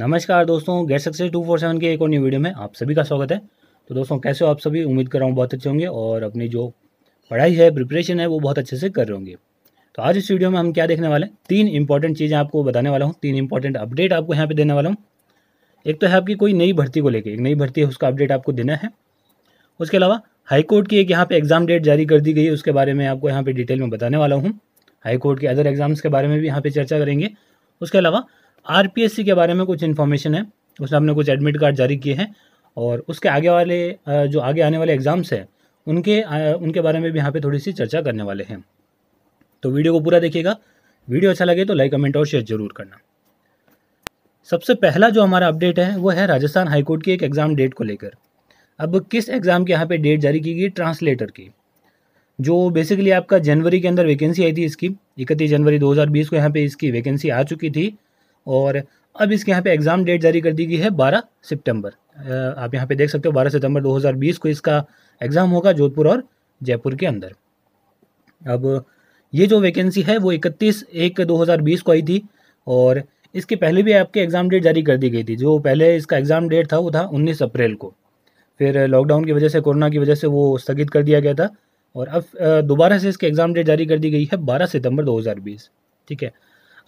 नमस्कार दोस्तों guys success two four seven के एक और न्यू वीडियो में आप सभी का स्वागत है तो दोस्तों कैसे हो आप सभी उम्मीद कर रहा हूँ बहुत अच्छे होंगे और अपनी जो पढ़ाई है प्रिपरेशन है वो बहुत अच्छे से कर रहे होंगे तो आज इस वीडियो में हम क्या देखने वाले हैं तीन इंपॉर्टेंट चीज़ें आपको बताने वाला हूँ तीन इंपॉर्टेंट अपडेट आपको यहाँ पर देने वाला हूँ एक तो है आपकी कोई नई भर्ती को लेकर एक नई भर्ती है उसका अपडेट आपको देना है उसके अलावा हाईकोर्ट की एक यहाँ पर एग्ज़ाम डेट जारी कर दी गई है उसके बारे में आपको यहाँ पर डिटेल में बताने वाला हूँ हाईकोर्ट के अदर एग्ज़ाम्स के बारे में भी यहाँ पर चर्चा करेंगे उसके अलावा आरपीएससी के बारे में कुछ इन्फॉर्मेशन है उसमें आपने कुछ एडमिट कार्ड जारी किए हैं और उसके आगे वाले जो आगे आने वाले एग्ज़ाम्स हैं उनके उनके बारे में भी यहाँ पे थोड़ी सी चर्चा करने वाले हैं तो वीडियो को पूरा देखिएगा वीडियो अच्छा लगे तो लाइक कमेंट और शेयर जरूर करना सबसे पहला जो हमारा अपडेट है वो है राजस्थान हाईकोर्ट की एक एग्ज़ाम डेट को लेकर अब किस एग्ज़ाम के यहाँ पर डेट जारी की गई ट्रांसलेटर की जो बेसिकली आपका जनवरी के अंदर वैकेंसी आई थी इसकी इकतीस जनवरी 2020 को यहाँ पे इसकी वैकेंसी आ चुकी थी और अब इसके यहाँ पे एग्ज़ाम डेट जारी कर दी गई है 12 सितंबर आप यहाँ पे देख सकते हो 12 सितंबर 2020 को इसका एग्ज़ाम होगा जोधपुर और जयपुर के अंदर अब ये जो वैकेंसी है वो 31 एक 2020 को आई थी और इसके पहले भी आपके एग्ज़ाम डेट जारी कर दी गई थी जो पहले इसका एग्ज़ाम डेट था वो था उन्नीस अप्रैल को फिर लॉकडाउन की वजह से कोरोना की वजह से वो स्थगित कर दिया गया था और अब दोबारा से इसके एग्ज़ाम डेट जारी कर दी गई है बारह सितम्बर दो ठीक है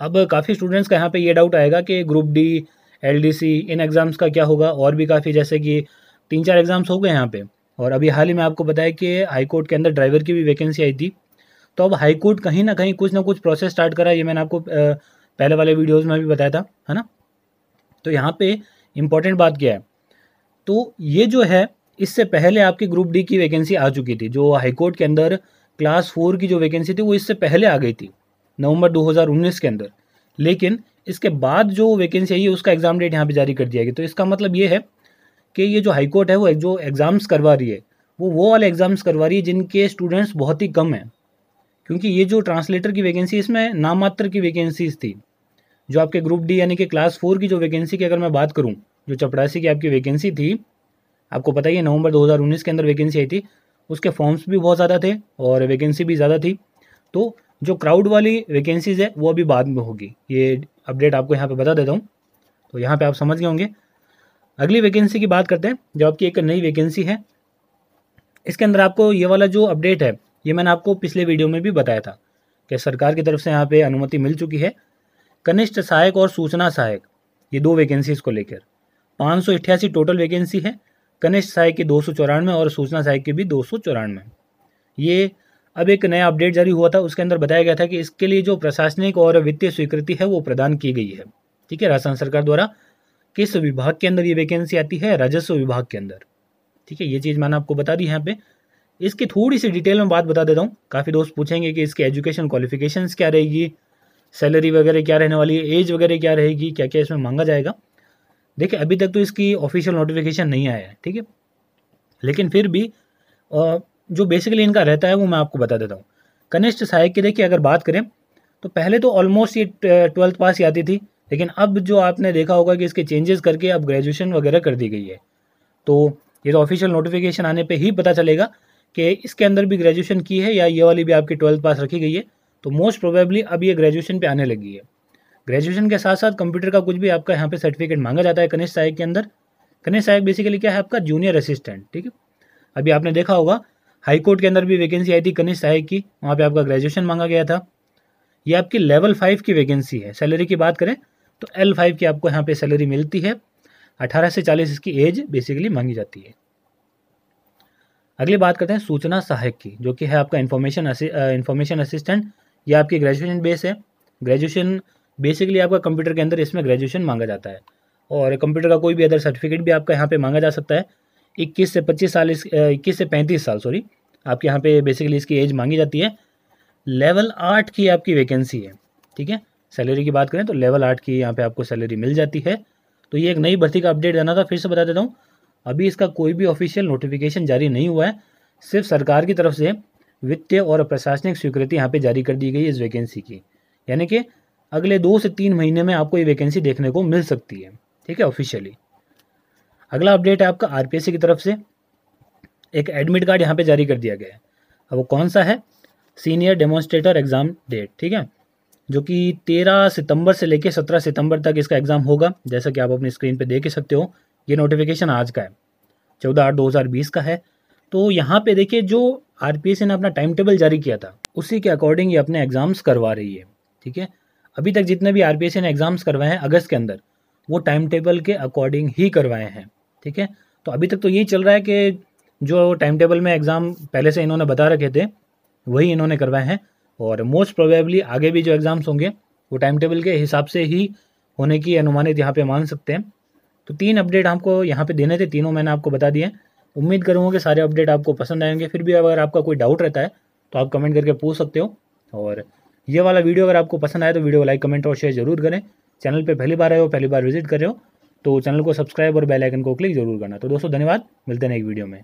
अब काफ़ी स्टूडेंट्स का यहाँ पे ये डाउट आएगा कि ग्रुप डी एलडीसी इन एग्ज़ाम्स का क्या होगा और भी काफ़ी जैसे कि तीन चार एग्ज़ाम्स हो गए यहाँ पे और अभी हाल ही में आपको बताया कि हाईकोर्ट के अंदर ड्राइवर की भी वैकेंसी आई थी तो अब हाईकोर्ट कहीं ना कहीं कुछ ना कुछ प्रोसेस स्टार्ट करा ये मैंने आपको पहले वाले वीडियोज़ में भी बताया था है ना तो यहाँ पर इम्पॉर्टेंट बात क्या है तो ये जो है इससे पहले आपकी ग्रुप डी की वैकेंसी आ चुकी थी जो हाईकोर्ट के अंदर क्लास फोर की जो वैकेंसी थी वो इससे पहले आ गई थी नवंबर 2019 के अंदर लेकिन इसके बाद जो वैकेंसी आई है उसका एग्ज़ाम डेट यहाँ पे जारी कर दिया गया तो इसका मतलब ये है कि ये जो हाईकोर्ट है वो जो एग्ज़ाम्स करवा रही है वो वो वाले एग्ज़ाम्स करवा रही है जिनके स्टूडेंट्स बहुत ही कम हैं क्योंकि ये जो ट्रांसलेटर की वैकेंसी इसमें नामात्र की वैकेंसीज थी जो आपके ग्रुप डी यानी कि क्लास फोर की जो वैकेंसी की अगर मैं बात करूँ जो चपरासी की आपकी वैकेंसी थी आपको पता ही है नवंबर 2019 के अंदर वैकेंसी आई थी उसके फॉर्म्स भी बहुत ज़्यादा थे और वैकेंसी भी ज़्यादा थी तो जो क्राउड वाली वैकेंसीज़ है वो अभी बाद में होगी ये अपडेट आपको यहाँ पे बता देता हूँ तो यहाँ पे आप समझ गए होंगे अगली वैकेंसी की बात करते हैं जो आपकी एक नई वैकेंसी है इसके अंदर आपको ये वाला जो अपडेट है ये मैंने आपको पिछले वीडियो में भी बताया था कि सरकार की तरफ से यहाँ पे अनुमति मिल चुकी है कनिष्ठ सहायक और सूचना सहायक ये दो वैकेंसीज़ को लेकर पाँच टोटल वैकेंसी है कनिष्ठ सहायक की दो और सूचना सहायक की भी दो ये अब एक नया अपडेट जारी हुआ था उसके अंदर बताया गया था कि इसके लिए जो प्रशासनिक और वित्तीय स्वीकृति है वो प्रदान की गई है ठीक है राजस्थान सरकार द्वारा किस विभाग के अंदर ये वैकेंसी आती है राजस्व विभाग के अंदर ठीक है ये चीज़ मैंने आपको बता दी यहाँ पे इसकी थोड़ी सी डिटेल में बात बता देता हूँ काफ़ी दोस्त पूछेंगे कि इसके एजुकेशन क्वालिफिकेशन क्या रहेगी सैलरी वगैरह क्या रहने वाली है एज वगैरह क्या रहेगी क्या क्या इसमें मांगा जाएगा देखिए अभी तक तो इसकी ऑफिशियल नोटिफिकेशन नहीं आया है ठीक है लेकिन फिर भी जो बेसिकली इनका रहता है वो मैं आपको बता देता हूँ कनिष्ठ सहायक की देखिए अगर बात करें तो पहले तो ऑलमोस्ट ये ट्वेल्थ पास ही आती थी लेकिन अब जो आपने देखा होगा कि इसके चेंजेस करके अब ग्रेजुएशन वगैरह कर दी गई है तो ये तो ऑफिशियल नोटिफिकेशन आने पर ही पता चलेगा कि इसके अंदर भी ग्रेजुएशन की है या ये वाली भी आपकी ट्वेल्थ पास रखी गई है तो मोस्ट प्रोबेबली अब ये ग्रेजुएशन पे आने लगी है ग्रेजुएशन के साथ साथ कंप्यूटर का कुछ भी आपका यहाँ पे सर्टिफिकेट मांगा जाता है कनिष्ठ सहायक के अंदर कनिष्ठ सहायक बेसिकली क्या है आपका जूनियर असिस्टेंट ठीक है अभी आपने देखा होगा हाईकोर्ट के अंदर भी वैकेंसी आई थी कनिष्ठ सहायक की वहाँ पे आपका ग्रेजुएशन मांगा गया था ये आपकी लेवल फाइव की वैकेंसी है सैलरी की बात करें तो एल फाइव की आपको यहाँ पे सैलरी मिलती है अठारह से चालीस इसकी एज बेसिकली मांगी जाती है अगली बात करते हैं सूचना सहायक की जो कि है आपका इन्फॉर्मेशन इन्फॉर्मेशन असिस्टेंट ये आपकी ग्रेजुएशन बेस है ग्रेजुएशन बेसिकली आपका कंप्यूटर के अंदर इसमें ग्रेजुएशन मांगा जाता है और कंप्यूटर का कोई भी अदर सर्टिफिकेट भी आपका यहाँ पे मांगा जा सकता है इक्कीस से पच्चीस साल इस इक्कीस से पैंतीस साल सॉरी आपके यहाँ पे बेसिकली इसकी एज मांगी जाती है लेवल आठ की आपकी वैकेंसी है ठीक है सैलरी की बात करें तो लेवल आठ की यहाँ पे आपको सैलरी मिल जाती है तो ये एक नई भर्ती का अपडेट देना था फिर से बता देता हूँ अभी इसका कोई भी ऑफिशियल नोटिफिकेशन जारी नहीं हुआ है सिर्फ सरकार की तरफ से वित्तीय और प्रशासनिक स्वीकृति यहाँ पर जारी कर दी गई है इस वैकेंसी की यानी कि अगले दो से तीन महीने में आपको ये वैकेंसी देखने को मिल सकती है ठीक है ऑफिशियली अगला अपडेट है आपका आरपीएससी की तरफ से एक एडमिट कार्ड यहाँ पे जारी कर दिया गया है अब वो कौन सा है सीनियर डेमोन्स्ट्रेटर एग्ज़ाम डेट ठीक है जो कि 13 सितंबर से लेकर 17 सितंबर तक इसका एग्ज़ाम होगा जैसा कि आप अपनी स्क्रीन पे देख ही सकते हो ये नोटिफिकेशन आज का है चौदह आठ दो का है तो यहाँ पे देखिए जो आर ने अपना टाइम टेबल जारी किया था उसी के अकॉर्डिंग ये अपने एग्ज़ाम्स करवा रही है ठीक है अभी तक जितने भी आर ने एग्ज़ाम्स करवाए हैं अगस्त के अंदर वो टाइम टेबल के अकॉर्डिंग ही करवाए हैं ठीक है तो अभी तक तो यही चल रहा है कि जो टाइम टेबल में एग्ज़ाम पहले से इन्होंने बता रखे थे वही इन्होंने करवाए हैं और मोस्ट प्रोबेबली आगे भी जो एग्ज़ाम्स होंगे वो टाइम टेबल के हिसाब से ही होने की अनुमानित यहाँ पे मान सकते हैं तो तीन अपडेट हमको यहाँ पे देने थे तीनों मैंने आपको बता दिए उम्मीद करूँगा कि सारे अपडेट आपको पसंद आएंगे फिर भी अगर आपका कोई डाउट रहता है तो आप कमेंट करके पूछ सकते हो और ये वाला वीडियो अगर आपको पसंद आए तो वीडियो को लाइक कमेंट और शेयर जरूर करें चैनल पर पहली बार आए हो पहली बार विजिट कर रहे हो तो चैनल को सब्सक्राइब और बेलाइकन को क्लिक जरूर करना तो दोस्तों धन्यवाद मिलते हैं एक वीडियो में